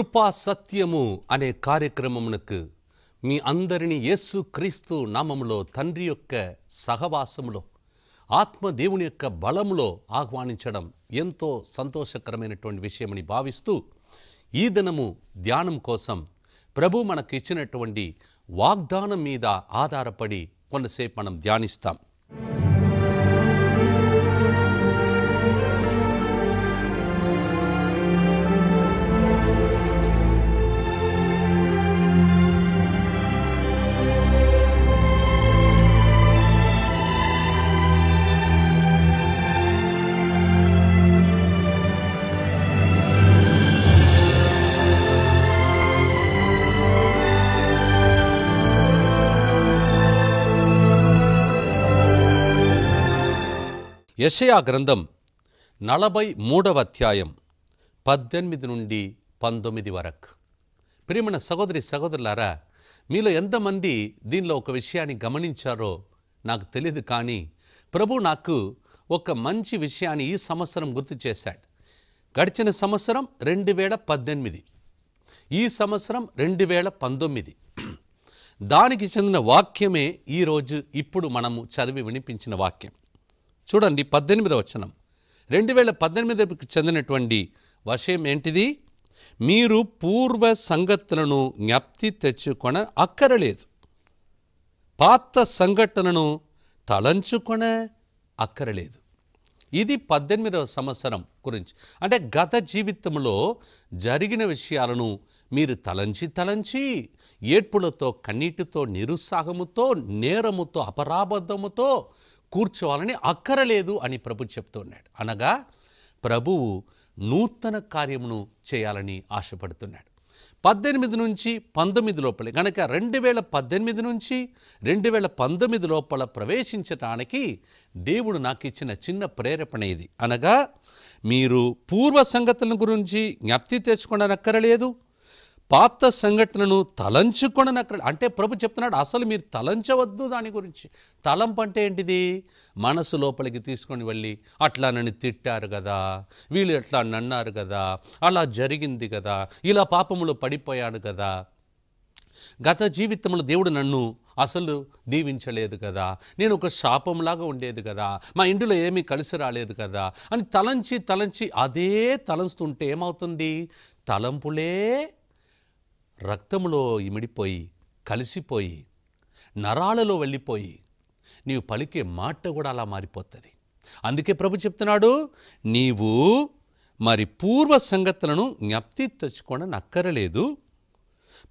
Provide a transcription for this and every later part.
కృపా సత్యము అనే కార్యక్రమమునకు మీ అందరినీ యేసు క్రీస్తు నామములో తండ్రి యొక్క సహవాసములో ఆత్మదేవుని యొక్క బలములో ఆహ్వానించడం ఎంతో సంతోషకరమైనటువంటి విషయమని భావిస్తూ ఈ దినము ధ్యానం కోసం ప్రభు మనకు ఇచ్చినటువంటి వాగ్దానం మీద ఆధారపడి కొంతసేపు మనం ధ్యానిస్తాం యషయా గ్రంథం నలభై మూడవ అధ్యాయం పద్దెనిమిది నుండి పంతొమ్మిది వరకు ప్రియమణ సహోదరి సహోదరులారా మీలో ఎంతమంది దీనిలో ఒక విషయాన్ని గమనించారో నాకు తెలియదు కానీ ప్రభు నాకు ఒక మంచి విషయాన్ని ఈ సంవత్సరం గుర్తు చేశాడు గడిచిన సంవత్సరం రెండు వేల పద్దెనిమిది ఈ సంవత్సరం రెండు వేల పంతొమ్మిది దానికి చెందిన వాక్యమే ఈరోజు ఇప్పుడు మనము చదివి వినిపించిన వాక్యం చూడండి పద్దెనిమిదవ వచనం రెండు వేల పద్దెనిమిదికి చెందినటువంటి వశయం ఏంటిది మీరు పూర్వ సంగతులను జ్ఞప్తి తెచ్చుకొన అక్కరలేదు పాత సంఘటనను తలంచుకొన అక్కరలేదు ఇది పద్దెనిమిదవ సంవత్సరం గురించి అంటే గత జీవితంలో జరిగిన విషయాలను మీరు తలంచి తలంచి ఏడ్పులతో కన్నీటితో నిరుత్సాహముతో నేరముతో అపరాబద్ధముతో కూర్చోవాలని అక్కరలేదు అని ప్రభు చెప్తున్నాడు అనగా ప్రభువు నూతన కార్యమును చేయాలని ఆశపడుతున్నాడు పద్దెనిమిది నుంచి పంతొమ్మిది లోపల కనుక రెండు వేల పద్దెనిమిది నుంచి రెండు వేల పంతొమ్మిది లోపల ప్రవేశించటానికి దేవుడు నాకు ఇచ్చిన చిన్న ప్రేరేపణ ఇది అనగా మీరు పూర్వ సంగతుల గురించి జ్ఞప్తి అక్కరలేదు పాత సంఘటనను తలంచుకొని అక్కడ అంటే ప్రభు చెప్తున్నాడు అసలు మీరు తలంచవద్దు దాని గురించి తలంపు అంటే ఏంటిది మనసు లోపలికి తీసుకొని వెళ్ళి అట్లా నన్ను తిట్టారు కదా వీళ్ళు ఎట్లా నన్నారు కదా అలా జరిగింది కదా ఇలా పాపములో పడిపోయాడు కదా గత జీవితంలో దేవుడు నన్ను అసలు దీవించలేదు కదా నేను ఒక శాపంలాగా ఉండేది కదా మా ఇంటిలో ఏమీ కలిసి రాలేదు కదా అని తలంచి తలంచి అదే తలంచుతుంటే ఏమవుతుంది తలంపులే రక్తములో ఇమిడిపోయి కలిసిపోయి నరాలలో వెళ్ళిపోయి నీవు పలికే మాట కూడా అలా మారిపోతుంది అందుకే ప్రభు చెప్తున్నాడు నీవు మరి పూర్వ సంగతులను జ్ఞప్తి తెచ్చుకొని అక్కరలేదు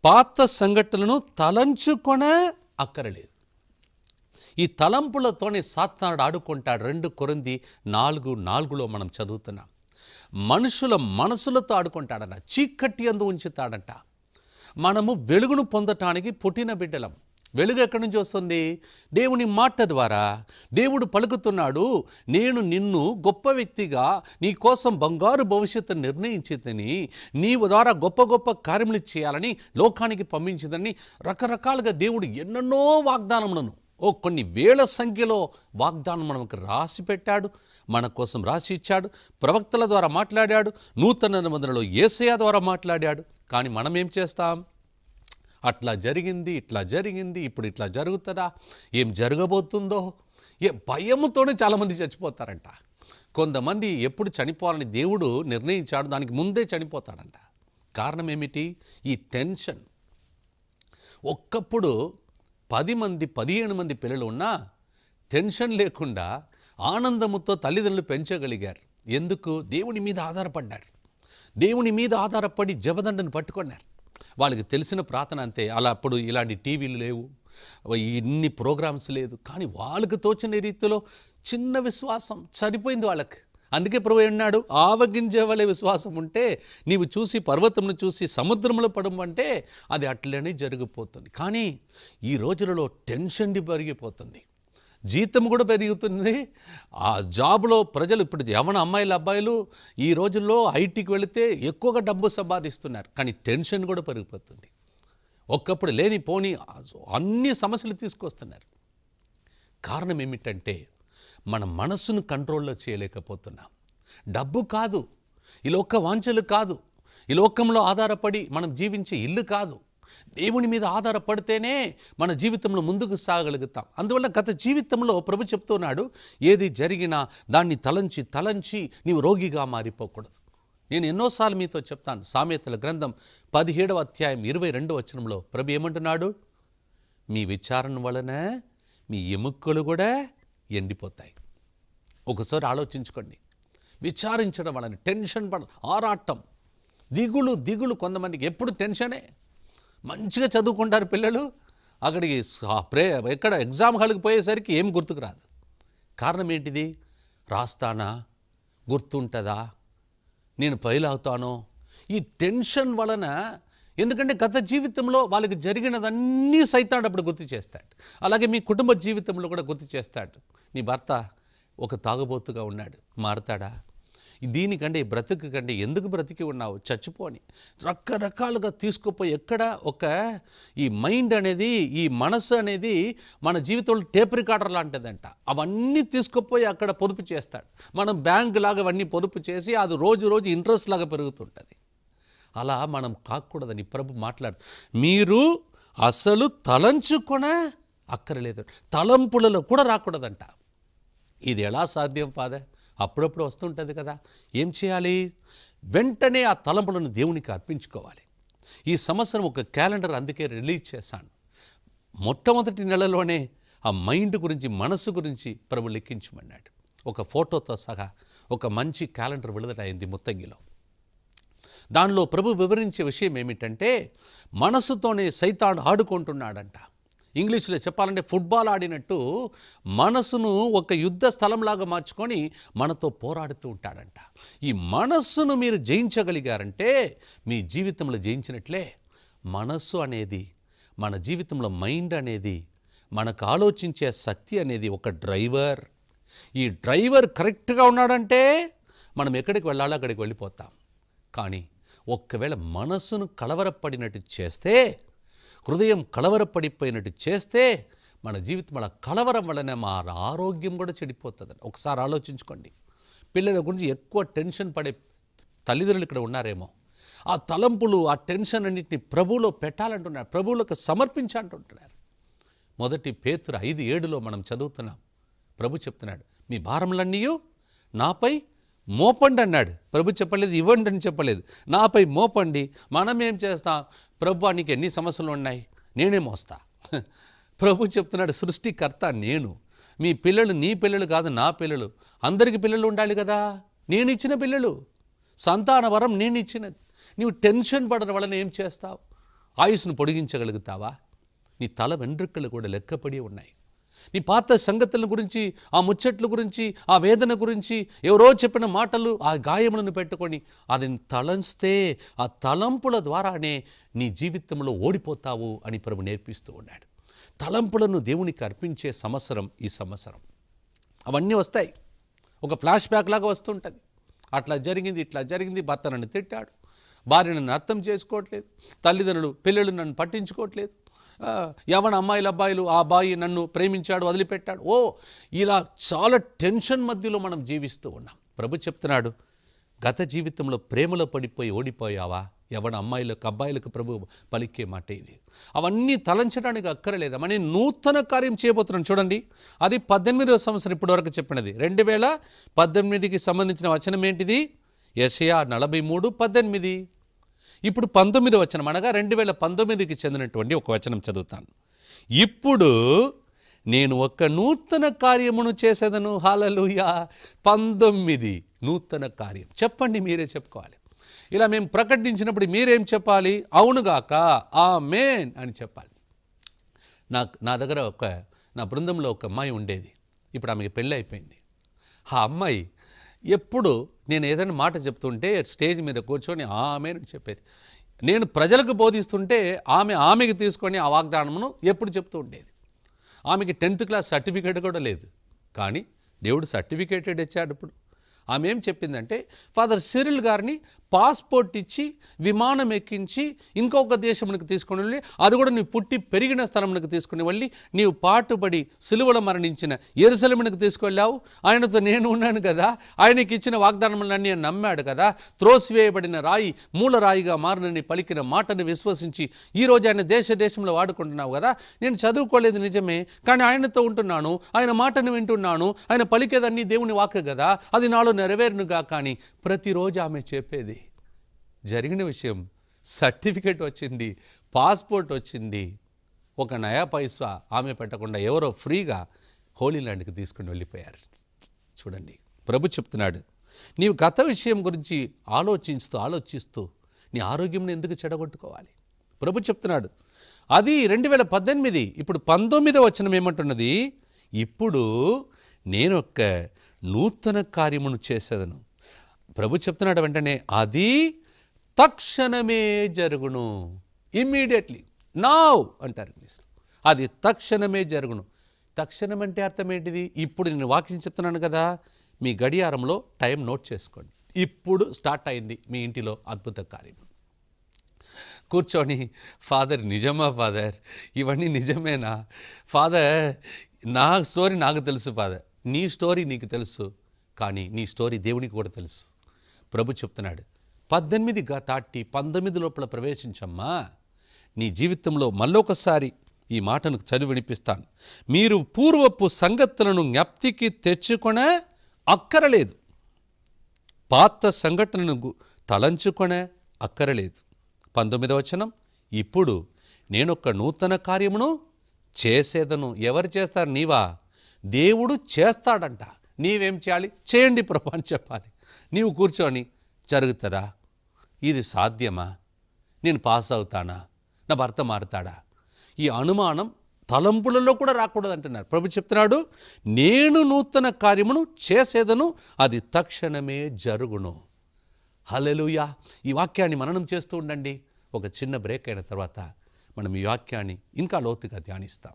పాత సంఘటనలను తలంచుకొన అక్కరలేదు ఈ తలంపులతోనే సాత్నాడు ఆడుకుంటాడు రెండు కొరింది నాలుగు నాలుగులో మనం చదువుతున్నాం మనుషుల మనసులతో ఆడుకుంటాడట చీకటి అందు ఉంచుతాడంట మనము వెలుగును పొందటానికి పుట్టిన బిడ్డలం వెలుగు ఎక్కడి నుంచి వస్తుంది దేవుని మాట ద్వారా దేవుడు పలుకుతున్నాడు నేను నిన్ను గొప్ప వ్యక్తిగా నీ కోసం బంగారు భవిష్యత్తు నిర్ణయించిందని నీ ద్వారా గొప్ప గొప్ప కార్యములు చేయాలని లోకానికి పంపించిందని రకరకాలుగా దేవుడు ఎన్నెన్నో వాగ్దానములను ఓ కొన్ని వేల సంఖ్యలో వాగ్దానం మనకు రాసి పెట్టాడు మన కోసం రాసి ఇచ్చాడు ప్రవక్తల ద్వారా మాట్లాడాడు నూతన మందులలో ఏసయ ద్వారా మాట్లాడాడు కానీ మనం ఏం చేస్తాం అట్లా జరిగింది ఇట్లా జరిగింది ఇప్పుడు ఇట్లా జరుగుతుందా ఏం జరగబోతుందో ఏ భయముతోనే చాలామంది చచ్చిపోతారంట కొంతమంది ఎప్పుడు చనిపోవాలని దేవుడు నిర్ణయించాడు దానికి ముందే చనిపోతాడంట కారణం ఏమిటి ఈ టెన్షన్ ఒక్కప్పుడు పది మంది పదిహేను మంది పిల్లలు ఉన్నా టెన్షన్ లేకుండా ఆనందముతో తల్లిదండ్రులు పెంచగలిగారు ఎందుకు దేవుని మీద ఆధారపడ్డారు దేవుని మీద ఆధారపడి జబదండను పట్టుకున్నారు వాళ్ళకి తెలిసిన ప్రార్థన అంతే అలా అప్పుడు ఇలాంటి టీవీలు లేవు ఇన్ని ప్రోగ్రామ్స్ లేదు కానీ వాళ్ళకి తోచిన రీతిలో చిన్న విశ్వాసం చనిపోయింది వాళ్ళకి అందుకే ప్రభు అన్నాడు వాళ్ళే విశ్వాసం ఉంటే నీవు చూసి పర్వతంను చూసి సముద్రంలో పడమంటే అది అట్లనే జరిగిపోతుంది కానీ ఈ రోజులలో టెన్షన్ పెరిగిపోతుంది జీతం కూడా పెరుగుతుంది ఆ జాబ్లో ప్రజలు ఇప్పుడు యవన అమ్మాయిలు అబ్బాయిలు ఈ రోజుల్లో ఐటీకి వెళితే ఎక్కువగా డబ్బు సంపాదిస్తున్నారు కానీ టెన్షన్ కూడా పెరిగిపోతుంది ఒక్కప్పుడు లేని పోని అన్ని సమస్యలు తీసుకొస్తున్నారు కారణం ఏమిటంటే మన మనస్సును కంట్రోల్లో చేయలేకపోతున్నాం డబ్బు కాదు ఈ లోక వాంఛలు కాదు ఈ లోకంలో ఆధారపడి మనం జీవించే ఇల్లు కాదు దేవుని మీద ఆధారపడితేనే మన జీవితంలో ముందుకు సాగలుగుతాం అందువల్ల గత జీవితంలో ప్రభు చెప్తున్నాడు ఏది జరిగినా దాన్ని తలంచి తలంచి నీవు రోగిగా మారిపోకూడదు నేను ఎన్నోసార్లు మీతో చెప్తాను సామెతల గ్రంథం పదిహేడవ అధ్యాయం ఇరవై రెండవ వచనంలో ప్రభు ఏమంటున్నాడు మీ విచారణ వలన మీ ఎముకలు కూడా ఎండిపోతాయి ఒకసారి ఆలోచించుకోండి విచారించడం వలన టెన్షన్ పడ ఆరాటం దిగులు దిగులు కొంతమందికి ఎప్పుడు టెన్షనే మంచిగా చదువుకుంటారు పిల్లలు అక్కడికి ప్రే ఎక్కడ ఎగ్జామ్ హాల్కి పోయేసరికి ఏం గుర్తుకు రాదు కారణం ఏంటిది రాస్తానా గుర్తుంటుందా నేను ఫెయిల్ అవుతానో ఈ టెన్షన్ వలన ఎందుకంటే గత జీవితంలో వాళ్ళకి జరిగినదన్నీ సైతాడు అప్పుడు గుర్తు చేస్తాడు అలాగే మీ కుటుంబ జీవితంలో కూడా గుర్తు చేస్తాడు నీ భర్త ఒక తాగుబోతుగా ఉన్నాడు మారతాడా దీనికంటే ఈ బ్రతుకు కంటే ఎందుకు బ్రతికి ఉన్నావు చచ్చిపోని రకరకాలుగా తీసుకుపోయి ఎక్కడ ఒక ఈ మైండ్ అనేది ఈ మనసు అనేది మన జీవితంలో టేప్ రికార్డర్ లాంటిదంట అవన్నీ తీసుకుపోయి అక్కడ పొదుపు చేస్తాడు మనం బ్యాంక్ లాగా అవన్నీ పొదుపు చేసి అది రోజు రోజు ఇంట్రెస్ట్ లాగా పెరుగుతుంటుంది అలా మనం కాకూడదని ప్రభు మాట్లాడు మీరు అసలు తలంచుకున అక్కరలేదు తలంపులలో కూడా రాకూడదంట ఇది ఎలా సాధ్యం పాదే అప్పుడప్పుడు వస్తుంటుంది కదా ఏం చేయాలి వెంటనే ఆ తలంపులను దేవునికి అర్పించుకోవాలి ఈ సంవత్సరం ఒక క్యాలెండర్ అందుకే రిలీజ్ చేశాను మొట్టమొదటి నెలలోనే ఆ మైండ్ గురించి మనసు గురించి ప్రభు లెక్కించమన్నాడు ఒక ఫోటోతో సహా ఒక మంచి క్యాలెండర్ విడుదల అయింది ముత్తంగిలో దానిలో ప్రభు వివరించే విషయం ఏమిటంటే మనసుతోనే సైతాడు ఆడుకుంటున్నాడంట ఇంగ్లీష్లో చెప్పాలంటే ఫుట్బాల్ ఆడినట్టు మనసును ఒక యుద్ధ స్థలంలాగా మార్చుకొని మనతో పోరాడుతూ ఉంటాడంట ఈ మనస్సును మీరు జయించగలిగారంటే మీ జీవితంలో జయించినట్లే మనస్సు అనేది మన జీవితంలో మైండ్ అనేది మనకు ఆలోచించే శక్తి అనేది ఒక డ్రైవర్ ఈ డ్రైవర్ కరెక్ట్గా ఉన్నాడంటే మనం ఎక్కడికి వెళ్ళాలో అక్కడికి వెళ్ళిపోతాం కానీ ఒకవేళ మనస్సును కలవరపడినట్టు చేస్తే హృదయం కలవరపడిపోయినట్టు చేస్తే మన జీవితం మన కలవరం వలన మన ఆరోగ్యం కూడా చెడిపోతుందని ఒకసారి ఆలోచించుకోండి పిల్లల గురించి ఎక్కువ టెన్షన్ పడే తల్లిదండ్రులు ఇక్కడ ఉన్నారేమో ఆ తలంపులు ఆ టెన్షన్ అన్నింటినీ ప్రభువులో పెట్టాలంటున్నారు ప్రభువులకు సమర్పించాలంటుంటున్నారు మొదటి పేతురు ఐదు ఏడులో మనం చదువుతున్నాం ప్రభు చెప్తున్నాడు మీ భారములన్నీ నాపై మోపండి అన్నాడు ప్రభు చెప్పలేదు ఇవ్వండి అని చెప్పలేదు నాపై మోపండి మనం ఏం చేస్తాం ప్రభు నీకు ఎన్ని సమస్యలు ఉన్నాయి నేనే మోస్తా ప్రభు చెప్తున్నాడు సృష్టికర్త నేను మీ పిల్లలు నీ పిల్లలు కాదు నా పిల్లలు అందరికీ పిల్లలు ఉండాలి కదా నేను ఇచ్చిన పిల్లలు సంతాన వరం నేను ఇచ్చినది నీవు టెన్షన్ పడడం వలన ఏం చేస్తావు ఆయుస్ను పొడిగించగలుగుతావా నీ తల వెండ్రుక్కలు కూడా లెక్కపడి ఉన్నాయి నీ పాత సంగతుల గురించి ఆ ముచ్చట్ల గురించి ఆ వేదన గురించి ఎవరో చెప్పిన మాటలు ఆ గాయములను పెట్టుకొని అది తలంస్తే ఆ తలంపుల ద్వారానే నీ జీవితంలో ఓడిపోతావు అని ప్రభు నేర్పిస్తూ ఉన్నాడు తలంపులను దేవునికి అర్పించే సంవత్సరం ఈ సంవత్సరం అవన్నీ వస్తాయి ఒక ఫ్లాష్ బ్యాక్ లాగా వస్తుంటుంది అట్లా జరిగింది ఇట్లా జరిగింది భర్త నన్ను తిట్టాడు భార్య నన్ను అర్థం చేసుకోవట్లేదు తల్లిదండ్రులు పిల్లలు నన్ను పట్టించుకోవట్లేదు యవన అమ్మాయిల అబ్బాయిలు ఆ అబ్బాయి నన్ను ప్రేమించాడు వదిలిపెట్టాడు ఓ ఇలా చాలా టెన్షన్ మధ్యలో మనం జీవిస్తూ ఉన్నాం ప్రభు చెప్తున్నాడు గత జీవితంలో ప్రేమలో పడిపోయి ఓడిపోయావా యవన అమ్మాయిలకు అబ్బాయిలకు ప్రభు పలికే మాట ఇది అవన్నీ తలంచడానికి అక్కరలేదు అని నూతన కార్యం చేయబోతున్నాను చూడండి అది పద్దెనిమిదవ సంవత్సరం ఇప్పటివరకు చెప్పినది రెండు వేల పద్దెనిమిదికి సంబంధించిన వచనం ఏంటిది ఎస్ఏఆర్ నలభై మూడు పద్దెనిమిది ఇప్పుడు పంతొమ్మిది వచనం అనగా రెండు వేల పంతొమ్మిదికి చెందినటువంటి ఒక వచనం చదువుతాను ఇప్పుడు నేను ఒక నూతన కార్యమును చేసేదను హాలలుయా పంతొమ్మిది నూతన కార్యం చెప్పండి మీరే చెప్పుకోవాలి ఇలా మేము ప్రకటించినప్పుడు మీరేం చెప్పాలి అవునుగాక ఆ మేన్ అని చెప్పాలి నాకు నా దగ్గర ఒక నా బృందంలో ఒక అమ్మాయి ఉండేది ఇప్పుడు ఆమెకి పెళ్ళి అయిపోయింది ఆ అమ్మాయి ఎప్పుడు నేను ఏదైనా మాట చెప్తుంటే స్టేజ్ మీద కూర్చొని ఆమె చెప్పేది నేను ప్రజలకు బోధిస్తుంటే ఆమె ఆమెకి తీసుకొని ఆ వాగ్దానమును ఎప్పుడు చెప్తూ ఉండేది ఆమెకి టెన్త్ క్లాస్ సర్టిఫికేట్ కూడా లేదు కానీ దేవుడు సర్టిఫికేటెడ్ ఇచ్చాడు ఇప్పుడు ఆమె ఏం చెప్పిందంటే ఫాదర్ సిరిల్ గారిని పాస్పోర్ట్ ఇచ్చి విమానం ఎక్కించి ఇంకొక దేశమునికి తీసుకుని వెళ్ళి అది కూడా నీవు పుట్టి పెరిగిన స్థలమునికి తీసుకుని వెళ్ళి నీవు పాటుపడి సిలువలో మరణించిన ఎరుసలమునికి తీసుకువెళ్ళావు ఆయనతో నేను ఉన్నాను కదా ఆయనకి ఇచ్చిన వాగ్దానములన్నీ నమ్మాడు కదా త్రోసివేయబడిన రాయి మూల రాయిగా మారినని పలికిన మాటను విశ్వసించి ఈరోజు ఆయన దేశ దేశంలో వాడుకుంటున్నావు కదా నేను చదువుకోలేదు నిజమే కానీ ఆయనతో ఉంటున్నాను ఆయన మాటను వింటున్నాను ఆయన పలికేదన్నీ దేవుని వాక్ కదా అది నాలో నెరవేరునుగా కానీ ప్రతిరోజు ఆమె చెప్పేది జరిగిన విషయం సర్టిఫికేట్ వచ్చింది పాస్పోర్ట్ వచ్చింది ఒక నయా పైసా ఆమె పెట్టకుండా ఎవరో ఫ్రీగా హోలీ ల్యాండ్కి తీసుకుని వెళ్ళిపోయారు చూడండి ప్రభు చెప్తున్నాడు నీవు గత విషయం గురించి ఆలోచిస్తూ ఆలోచిస్తూ నీ ఆరోగ్యంని ఎందుకు చెడగొట్టుకోవాలి ప్రభు చెప్తున్నాడు అది రెండు వేల పద్దెనిమిది ఇప్పుడు పంతొమ్మిదో వచ్చిన ఏమంటున్నది ఇప్పుడు నేనొక్క నూతన కార్యమును చేసేదను ప్రభు చెప్తున్నాడు వెంటనే అది తక్షణమే జరుగును ఇమ్మీడియట్లీ నావ్ అంటారు ఇంగ్లీష్లో అది తక్షణమే జరుగును తక్షణం అంటే అర్థం ఏంటిది ఇప్పుడు నేను వాకింగ్ చెప్తున్నాను కదా మీ గడియారంలో టైం నోట్ చేసుకోండి ఇప్పుడు స్టార్ట్ అయింది మీ ఇంటిలో అద్భుత కార్యం కూర్చొని ఫాదర్ నిజమా ఫాదర్ ఇవన్నీ నిజమేనా ఫాదర్ నా స్టోరీ నాకు తెలుసు ఫాదర్ నీ స్టోరీ నీకు తెలుసు కానీ నీ స్టోరీ దేవునికి కూడా తెలుసు ప్రభు చెప్తున్నాడు పద్దెనిమిది తాటి పంతొమ్మిది లోపల ప్రవేశించమ్మా నీ జీవితంలో మళ్ళొకసారి ఈ మాటను చదివి వినిపిస్తాను మీరు పూర్వపు సంగతులను జ్ఞప్తికి తెచ్చుకొనే అక్కరలేదు పాత సంఘటనను తలంచుకొనే అక్కరలేదు పంతొమ్మిదవ వచనం ఇప్పుడు నేనొక నూతన కార్యమును చేసేదను ఎవరు చేస్తారు నీవా దేవుడు చేస్తాడంట నీవేం చేయాలి చేయండి ప్రభా అని చెప్పాలి నీవు కూర్చొని జరుగుతుందా ఇది సాధ్యమా నేను పాస్ అవుతానా నా భర్త మారుతాడా ఈ అనుమానం తలంపులలో కూడా రాకూడదు అంటున్నారు ప్రభు చెప్తున్నాడు నేను నూతన కార్యమును చేసేదను అది తక్షణమే జరుగును హలెలుయా ఈ వాక్యాన్ని మననం చేస్తూ ఉండండి ఒక చిన్న బ్రేక్ అయిన తర్వాత మనం ఈ వాక్యాన్ని ఇంకా లోతుగా ధ్యానిస్తాం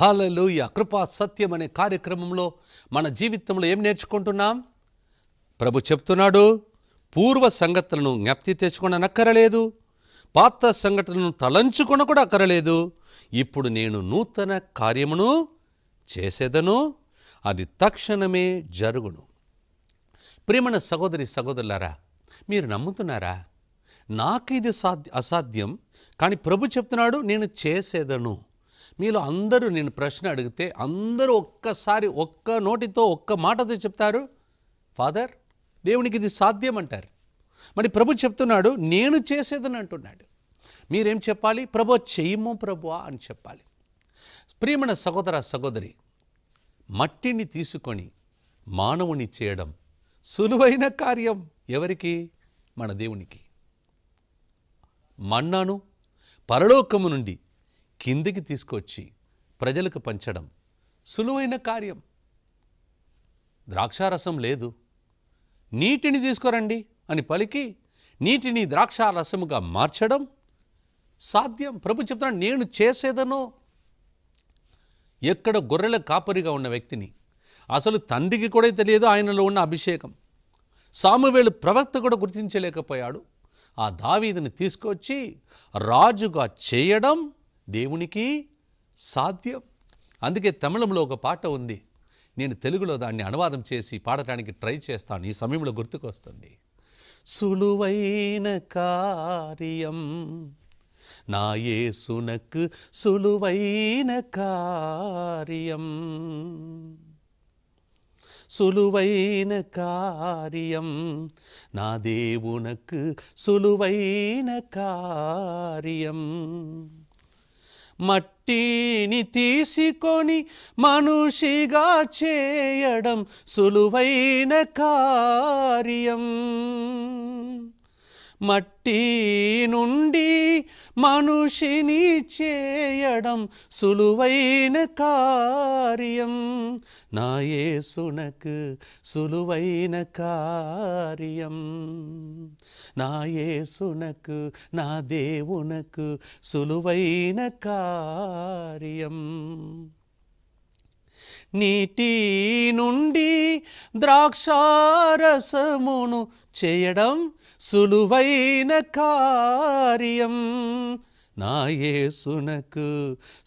హలలుయ కృపా సత్యం అనే కార్యక్రమంలో మన జీవితంలో ఏం నేర్చుకుంటున్నాం ప్రభు చెప్తున్నాడు పూర్వ సంగతులను జ్ఞప్తి తెచ్చుకొని అక్కరలేదు పాత సంఘటనను తలంచుకున్న కూడా అక్కరలేదు ఇప్పుడు నేను నూతన కార్యమును చేసేదను అది తక్షణమే జరుగును ప్రేమణ సహోదరి సహోదరులారా మీరు నమ్ముతున్నారా నాకు ఇది సాధ్య అసాధ్యం కానీ ప్రభు చెప్తున్నాడు నేను చేసేదను మీలో అందరూ నేను ప్రశ్న అడిగితే అందరూ ఒక్కసారి ఒక్క నోటితో ఒక్క మాటతో చెప్తారు ఫాదర్ దేవునికి ఇది సాధ్యం అంటారు మరి ప్రభు చెప్తున్నాడు నేను చేసేదని అంటున్నాడు మీరేం చెప్పాలి ప్రభు చెయ్యము ప్రభువా అని చెప్పాలి ప్రియమణ సహోదర సహోదరి మట్టిని తీసుకొని మానవుని చేయడం సులువైన కార్యం ఎవరికి మన దేవునికి మన్నాను పరలోకము నుండి కిందికి తీసుకొచ్చి ప్రజలకు పంచడం సులువైన కార్యం ద్రాక్షారసం లేదు నీటిని తీసుకురండి అని పలికి నీటిని ద్రాక్షారసముగా మార్చడం సాధ్యం ప్రభు చెప్తున్నాడు నేను చేసేదనో ఎక్కడ గొర్రెల కాపరిగా ఉన్న వ్యక్తిని అసలు తండ్రికి కూడా తెలియదు ఆయనలో ఉన్న అభిషేకం సామువేలు ప్రవక్త కూడా గుర్తించలేకపోయాడు ఆ దావీదిని తీసుకొచ్చి రాజుగా చేయడం దేవునికి సాధ్యం అందుకే తమిళంలో ఒక పాట ఉంది నేను తెలుగులో దాన్ని అనువాదం చేసి పాడటానికి ట్రై చేస్తాను ఈ సమయంలో గుర్తుకొస్తుంది సులువైన కార్యం నా యేసునకు సులువైన కార్యం సులువైన కార్యం నా దేవునకు సులువైన కార్యం మట్టిని తీసుకొని మనుషిగా చేయడం సులువైన కార్యం మట్టి నుండి మనుషిని చేయడం సులువైన కార్యం నా యేసునకు సులువైన కార్యం నా యేసునకు నా దేవునకు సులువైన కార్యం నీటి నుండి ద్రాక్షారసమును చేయడం సులువైన కార్యం నా సునకు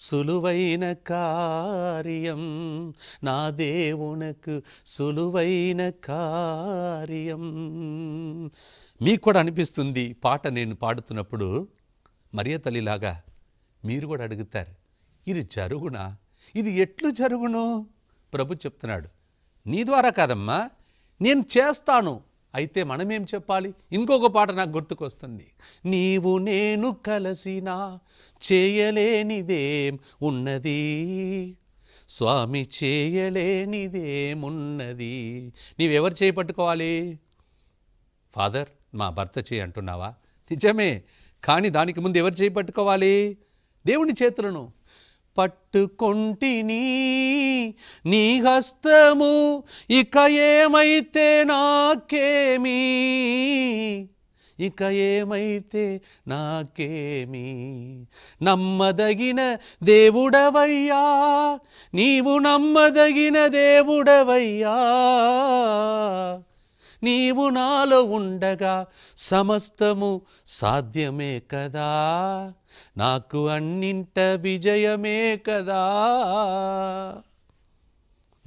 సులువైన కార్యం నా దేవునకు సులువైన కార్యం మీకు కూడా అనిపిస్తుంది పాట నేను పాడుతున్నప్పుడు మరియ తల్లిలాగా మీరు కూడా అడుగుతారు ఇది జరుగునా ఇది ఎట్లు జరుగును ప్రభు చెప్తున్నాడు నీ ద్వారా కాదమ్మా నేను చేస్తాను అయితే మనమేం చెప్పాలి ఇంకొక పాట నాకు గుర్తుకొస్తుంది నీవు నేను కలసినా చేయలేనిదేం ఉన్నది స్వామి చేయలేనిదేమున్నది నీవెవరు చేయి పట్టుకోవాలి ఫాదర్ మా భర్త చేయి అంటున్నావా నిజమే కానీ దానికి ముందు ఎవరు చేయి పట్టుకోవాలి దేవుని చేతులను పట్టుకొంటిని నీ హస్తము ఇక ఏమైతే నాకేమీ ఇక ఏమైతే నాకేమీ నమ్మదగిన దేవుడవయ్యా నీవు నమ్మదగిన దేవుడవయ్యా నీవు నాలో ఉండగా సమస్తము సాధ్యమే కదా నాకు అన్నింట విజయమే కదా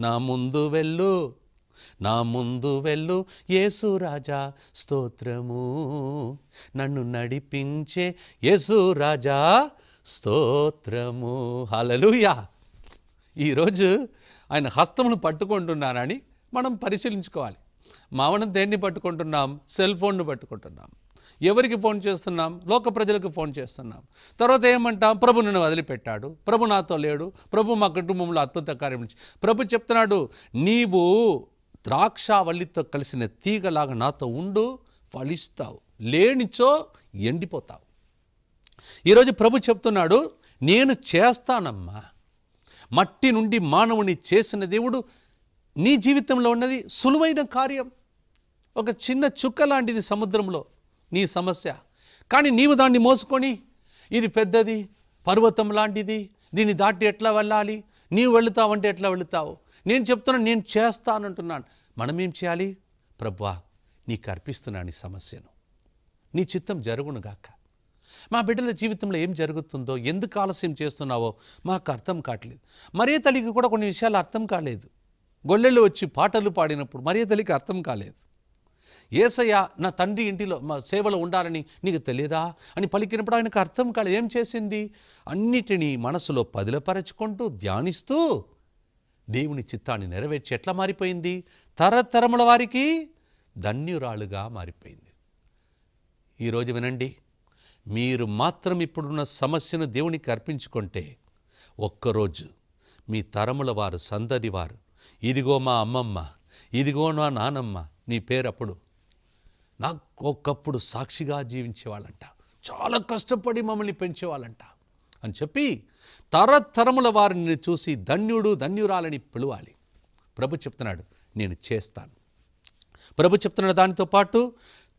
నా ముందు వెళ్ళు నా ముందు వెళ్ళు యేసురాజా స్తోత్రము నన్ను నడిపించే యేసురాజా స్తోత్రము హలలుయా ఈరోజు ఆయన హస్తమును పట్టుకుంటున్నారని మనం పరిశీలించుకోవాలి మావనం దేన్ని పట్టుకుంటున్నాం సెల్ ఫోన్ను పట్టుకుంటున్నాం ఎవరికి ఫోన్ చేస్తున్నాం లోక ప్రజలకు ఫోన్ చేస్తున్నాం తర్వాత ఏమంటాం ప్రభు నన్ను వదిలిపెట్టాడు ప్రభు నాతో లేడు ప్రభు మా కుటుంబంలో అద్భుత కార్యం ప్రభు చెప్తున్నాడు నీవు ద్రాక్షవల్లితో కలిసిన తీగలాగా నాతో ఉండు ఫలిస్తావు లేనిచో ఎండిపోతావు ఈరోజు ప్రభు చెప్తున్నాడు నేను చేస్తానమ్మా మట్టి నుండి మానవుని చేసిన దేవుడు నీ జీవితంలో ఉన్నది సులువైన కార్యం ఒక చిన్న చుక్క లాంటిది సముద్రంలో నీ సమస్య కానీ నీవు దాన్ని మోసుకొని ఇది పెద్దది పర్వతం లాంటిది దీన్ని దాటి ఎట్లా వెళ్ళాలి నీవు వెళుతావంటే ఎట్లా వెళుతావు నేను చెప్తున్నా నేను చేస్తానంటున్నాను మనమేం చేయాలి ప్రభా నీకు అర్పిస్తున్నాను ఈ సమస్యను నీ చిత్తం జరుగునుగాక మా బిడ్డల జీవితంలో ఏం జరుగుతుందో ఎందుకు ఆలస్యం చేస్తున్నావో మాకు అర్థం కావట్లేదు మరే తల్లికి కూడా కొన్ని విషయాలు అర్థం కాలేదు గొల్లెళ్ళు వచ్చి పాటలు పాడినప్పుడు మరే తల్లికి అర్థం కాలేదు ఏసయ్య నా తండ్రి ఇంటిలో మా సేవలో ఉండాలని నీకు తెలియదా అని పలికినప్పుడు ఆయనకు అర్థం కాదు ఏం చేసింది అన్నిటినీ మనసులో పదిలపరచుకుంటూ ధ్యానిస్తూ దేవుని చిత్తాన్ని నెరవేర్చి ఎట్లా మారిపోయింది తరతరముల వారికి ధన్యురాలుగా మారిపోయింది ఈరోజు వినండి మీరు మాత్రం ఇప్పుడున్న సమస్యను దేవునికి అర్పించుకుంటే ఒక్కరోజు మీ తరముల వారు సందడి వారు ఇదిగో మా అమ్మమ్మ ఇదిగో నా నానమ్మ నీ పేరప్పుడు నాకు ఒకప్పుడు సాక్షిగా జీవించేవాళ్ళంట చాలా కష్టపడి మమ్మల్ని పెంచేవాళ్ళంట అని చెప్పి తరతరముల వారిని చూసి ధన్యుడు ధన్యురాలని పిలవాలి ప్రభు చెప్తున్నాడు నేను చేస్తాను ప్రభు చెప్తున్న దానితో పాటు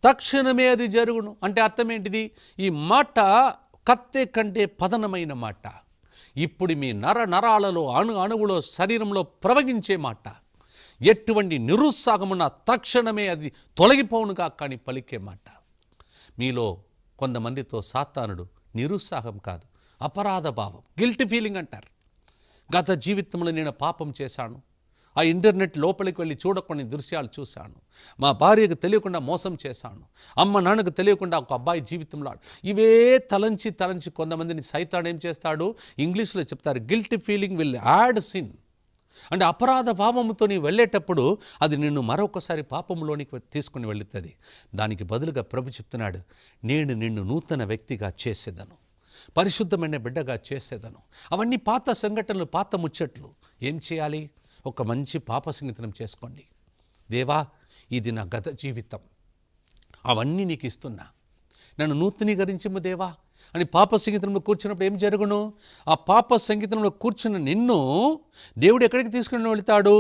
తక్షణమే అది జరుగును అంటే అర్థం ఏంటిది ఈ మాట కత్తె కంటే పదనమైన మాట ఇప్పుడు మీ నర నరాలలో అణు అణువులో శరీరంలో ప్రవగించే మాట ఎటువంటి నిరుత్సాహమున్న తక్షణమే అది తొలగిపోవునుగా కాని పలికే మాట మీలో కొంతమందితో సాతానుడు నిరుత్సాహం కాదు అపరాధ భావం గిల్ట్ ఫీలింగ్ అంటారు గత జీవితంలో నేను పాపం చేశాను ఆ ఇంటర్నెట్ లోపలికి వెళ్ళి చూడకుండా దృశ్యాలు చూశాను మా భార్యకు తెలియకుండా మోసం చేశాను అమ్మ నాన్నకు తెలియకుండా ఒక అబ్బాయి జీవితంలో ఇవే తలంచి తలంచి కొంతమందిని సైతాడు ఏం చేస్తాడు ఇంగ్లీష్లో చెప్తారు guilt feeling will add sin అంటే అపరాధ పాపముతో నీ వెళ్ళేటప్పుడు అది నిన్ను మరొకసారి పాపంలోనికి తీసుకుని వెళుతుంది దానికి బదులుగా ప్రభు చెప్తున్నాడు నేను నిన్ను నూతన వ్యక్తిగా చేసేదను పరిశుద్ధమైన బిడ్డగా చేసేదను అవన్నీ పాత సంఘటనలు పాత ముచ్చట్లు ఏం చేయాలి ఒక మంచి పాప సంగీతనం చేసుకోండి దేవా ఇది నా గత జీవితం అవన్నీ నీకు ఇస్తున్నా నన్ను నూతనీకరించము దేవా అని పాప సంగీతంలో కూర్చున్నప్పుడు ఏం జరుగును ఆ పాప సంగీతంలో కూర్చున్న నిన్ను దేవుడు ఎక్కడికి తీసుకుని వెళ్తాడు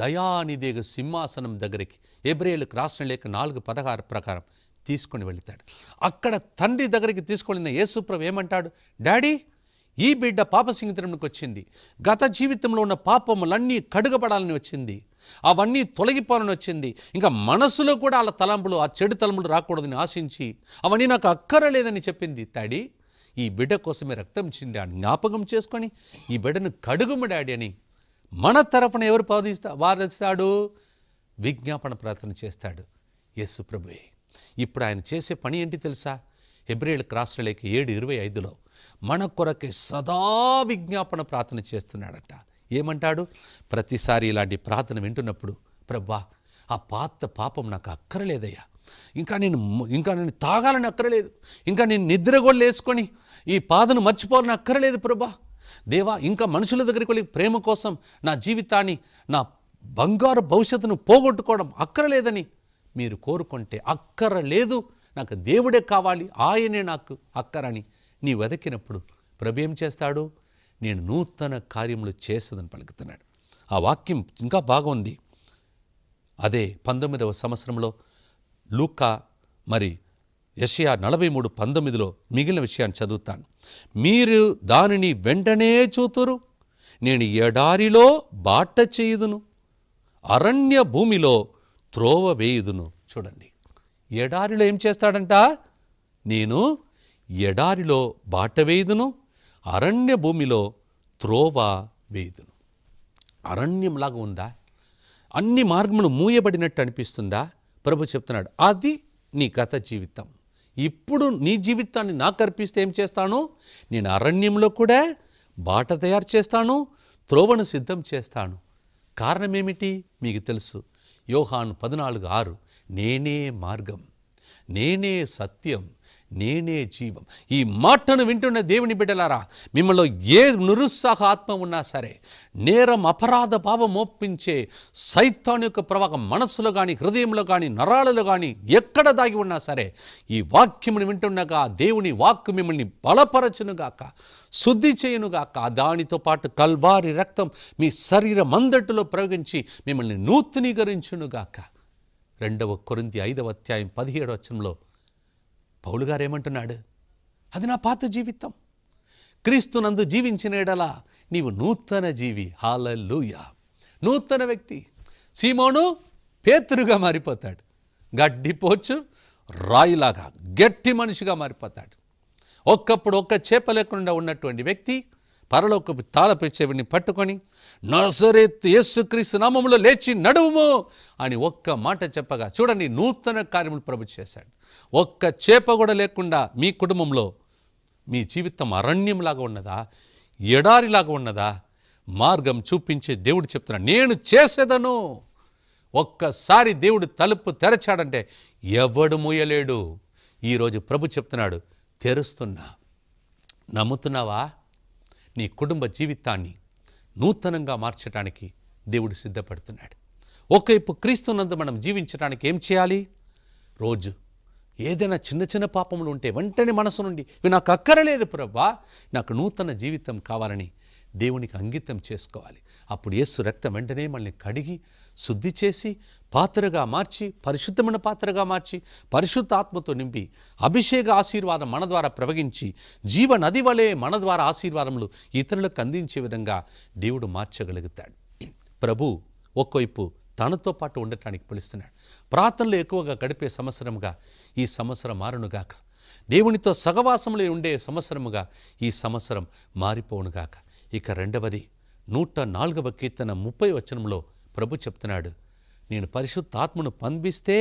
దయానిదేగ సింహాసనం దగ్గరికి ఏబ్రేలకు రాసిన లేక నాలుగు పదహారు ప్రకారం తీసుకొని వెళ్తాడు అక్కడ తండ్రి దగ్గరికి తీసుకొని యేసుప్రభు ఏమంటాడు డాడీ ఈ బిడ్డ పాప సింగితనంకి వచ్చింది గత జీవితంలో ఉన్న పాపములన్నీ కడుగబడాలని వచ్చింది అవన్నీ తొలగిపోవాలని వచ్చింది ఇంకా మనసులో కూడా వాళ్ళ తలంపులు ఆ చెడు తలంపులు రాకూడదని ఆశించి అవన్నీ నాకు అక్కరలేదని చెప్పింది తడి ఈ బిడ్డ కోసమే రక్తం చిండా జ్ఞాపకం చేసుకొని ఈ బిడ్డను కడుగుమ డాడీ అని మన తరఫున ఎవరు పాదిస్తా వారిస్తాడు విజ్ఞాపన ప్రార్థన చేస్తాడు యస్సు ప్రభుయే ఇప్పుడు ఆయన చేసే పని ఏంటి తెలుసా హెబ్రిల్ క్రాస్ల లేక ఏడు ఇరవై ఐదులో మన కొరకే సదా విజ్ఞాపన ప్రార్థన చేస్తున్నాడట ఏమంటాడు ప్రతిసారి ఇలాంటి ప్రార్థన వింటున్నప్పుడు ప్రభా ఆ పాత పాపం నాకు అక్కరలేదయ్యా ఇంకా నేను ఇంకా నేను తాగాలని అక్కరలేదు ఇంకా నేను నిద్ర కూడా లేసుకొని ఈ పాదను మర్చిపోవాలని అక్కరలేదు ప్రభా దేవా ఇంకా మనుషుల దగ్గరికి వెళ్ళి ప్రేమ కోసం నా జీవితాన్ని నా బంగారు భవిష్యత్తును పోగొట్టుకోవడం అక్కరలేదని మీరు కోరుకుంటే అక్కరలేదు నాకు దేవుడే కావాలి ఆయనే నాకు అక్కరని నీ వెతికినప్పుడు ప్రభు ఏం చేస్తాడు నేను నూతన కార్యములు చేస్తుందని పలుకుతున్నాడు ఆ వాక్యం ఇంకా బాగుంది అదే పంతొమ్మిదవ సంవత్సరంలో లూకా మరి యషయా నలభై మూడు పంతొమ్మిదిలో మిగిలిన విషయాన్ని చదువుతాను మీరు దానిని వెంటనే చూతురు నేను ఎడారిలో బాట చేయుదును అరణ్య భూమిలో త్రోవ వేయుదును చూడండి ఎడారిలో ఏం చేస్తాడంట నేను ఎడారిలో బాట వేయుదును అరణ్య భూమిలో త్రోవ వేదును అరణ్యంలాగా ఉందా అన్ని మార్గములు మూయబడినట్టు అనిపిస్తుందా ప్రభు చెప్తున్నాడు అది నీ గత జీవితం ఇప్పుడు నీ జీవితాన్ని నాకు అర్పిస్తే ఏం చేస్తాను నేను అరణ్యంలో కూడా బాట తయారు చేస్తాను త్రోవను సిద్ధం చేస్తాను కారణం ఏమిటి మీకు తెలుసు యోహాను పద్నాలుగు ఆరు నేనే మార్గం నేనే సత్యం నేనే జీవం ఈ మాటను వింటున్న దేవుని బిడ్డలారా మిమ్మల్ని ఏ నిరుత్సాహ ఆత్మ ఉన్నా సరే నేరం అపరాధ భావం మోపించే సైతాన్ యొక్క ప్రవాహం మనస్సులో కానీ హృదయంలో కానీ నరాలలో కానీ ఎక్కడ దాగి ఉన్నా సరే ఈ వాక్యమును వింటుండగా దేవుని వాక్ మిమ్మల్ని బలపరచునుగాక శుద్ధి చేయునుగాక దానితో పాటు కల్వారి రక్తం మీ శరీరం అందటిలో ప్రయోగించి మిమ్మల్ని నూతనీకరించునుగాక రెండవ కొరింది ఐదవ అధ్యాయం పదిహేడవ వచ్చంలో పౌలు గారేమంటున్నాడు అది నా పాత జీవితం నందు జీవించిన ఎడలా నీవు నూతన జీవి హాలూయ నూతన వ్యక్తి సీమోను పేతురుగా మారిపోతాడు గడ్డిపోచు రాయిలాగా గట్టి మనిషిగా మారిపోతాడు ఒక్కప్పుడు ఒక్క చేప లేకుండా ఉన్నటువంటి వ్యక్తి పరలోకపు తాళపిచ్చేవిని పట్టుకొని నజరేత్ యేసుక్రీస్తు నామంలో లేచి నడువుము అని ఒక్క మాట చెప్పగా చూడండి నూతన కార్యములు ప్రభు చేశాడు ఒక్క చేప కూడా లేకుండా మీ కుటుంబంలో మీ జీవితం అరణ్యంలాగా ఉన్నదా ఎడారిలాగా ఉన్నదా మార్గం చూపించే దేవుడు చెప్తున్నా నేను చేసేదను ఒక్కసారి దేవుడు తలుపు తెరచాడంటే ఎవడు మూయలేడు ఈరోజు ప్రభు చెప్తున్నాడు తెరుస్తున్నా నమ్ముతున్నావా నీ కుటుంబ జీవితాన్ని నూతనంగా మార్చడానికి దేవుడు సిద్ధపడుతున్నాడు ఒకవైపు క్రీస్తునందు మనం జీవించడానికి ఏం చేయాలి రోజు ఏదైనా చిన్న చిన్న పాపములు ఉంటే వెంటనే మనసు నుండి ఇవి నాకు అక్కరలేదు ప్రభా నాకు నూతన జీవితం కావాలని దేవునికి అంగితం చేసుకోవాలి అప్పుడు యేసు రక్తం వెంటనే మనల్ని కడిగి శుద్ధి చేసి పాత్రగా మార్చి పరిశుద్ధమైన పాత్రగా మార్చి పరిశుద్ధ ఆత్మతో నింపి అభిషేక ఆశీర్వాదం మన ద్వారా ప్రవగించి జీవ నది వలె మన ద్వారా ఆశీర్వాదములు ఇతరులకు అందించే విధంగా దేవుడు మార్చగలుగుతాడు ప్రభు ఒక్కవైపు తనతో పాటు ఉండటానికి పిలుస్తున్నాడు ప్రార్థనలు ఎక్కువగా గడిపే సంవత్సరంగా ఈ సంవత్సరం మారునుగాక దేవునితో సగవాసంలో ఉండే సంవత్సరముగా ఈ సంవత్సరం మారిపోవునుగాక ఇక రెండవది నూట నాలుగవ కీర్తన ముప్పై వచనంలో ప్రభు చెప్తున్నాడు నేను పరిశుద్ధాత్మను పంపిస్తే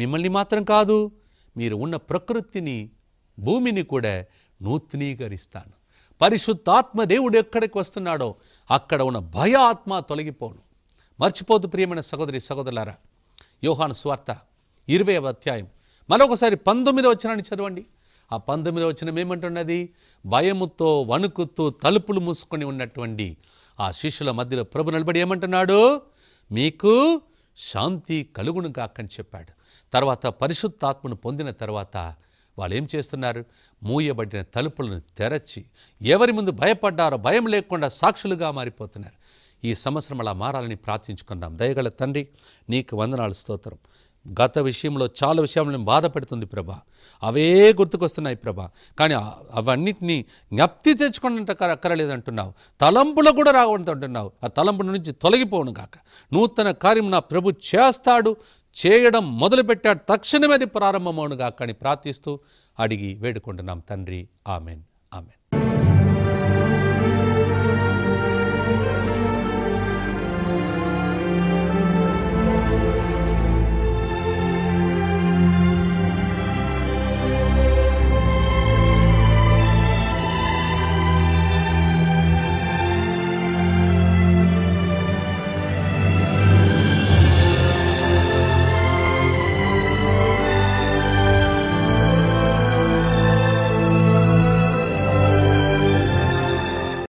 మిమ్మల్ని మాత్రం కాదు మీరు ఉన్న ప్రకృతిని భూమిని కూడా నూతనీకరిస్తాను పరిశుద్ధాత్మ దేవుడు ఎక్కడికి వస్తున్నాడో అక్కడ ఉన్న భయ ఆత్మ తొలగిపోను మర్చిపోదు ప్రియమైన సహోదరి సహోదరులారా యోహాను స్వార్త ఇరవై అధ్యాయం మరొకసారి పంతొమ్మిదో వచ్చినాన్ని చదవండి ఆ పంతొమ్మిది వచ్చిన ఏమంటున్నది భయముతో వణుకుతూ తలుపులు మూసుకొని ఉన్నటువంటి ఆ శిష్యుల మధ్యలో ప్రభు నిలబడి ఏమంటున్నాడు మీకు శాంతి కలుగును కాకని చెప్పాడు తర్వాత పరిశుద్ధాత్మను పొందిన తర్వాత వాళ్ళు ఏం చేస్తున్నారు మూయబడిన తలుపులను తెరచి ఎవరి ముందు భయపడ్డారో భయం లేకుండా సాక్షులుగా మారిపోతున్నారు ఈ సంవత్సరం అలా మారాలని ప్రార్థించుకున్నాం దయగల తండ్రి నీకు వందనాలు స్తోత్రం గత విషయంలో చాలా విషయాలను బాధ పెడుతుంది ప్రభా అవే గుర్తుకొస్తున్నాయి ప్రభా కానీ అవన్నింటినీ జ్ఞప్తి తెచ్చుకున్నట్టు అక్కరలేదంటున్నావు తలంపులు కూడా అంటున్నావు ఆ తలంపుల నుంచి తొలగిపోను కాక నూతన కార్యం నా ప్రభు చేస్తాడు చేయడం మొదలుపెట్టాడు తక్షణమే ప్రారంభమవును కాక అని ప్రార్థిస్తూ అడిగి వేడుకుంటున్నాం తండ్రి ఆమెన్